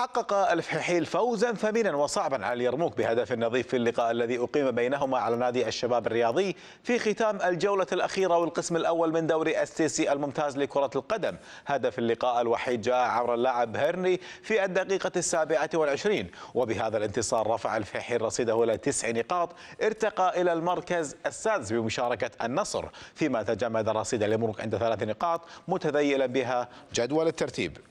حقق الفحيل فوزا ثمينا وصعبا على اليرموك بهدف نظيف في اللقاء الذي أقيم بينهما على نادي الشباب الرياضي في ختام الجولة الأخيرة والقسم الأول من دوري السيسي الممتاز لكرة القدم هدف اللقاء الوحيد جاء عبر اللاعب هيرني في الدقيقة السابعة والعشرين وبهذا الانتصار رفع الفحيل رصيده إلى تسع نقاط ارتقى إلى المركز السادس بمشاركة النصر فيما تجمد رصيد اليرموك عند ثلاث نقاط متذيلا بها جدول الترتيب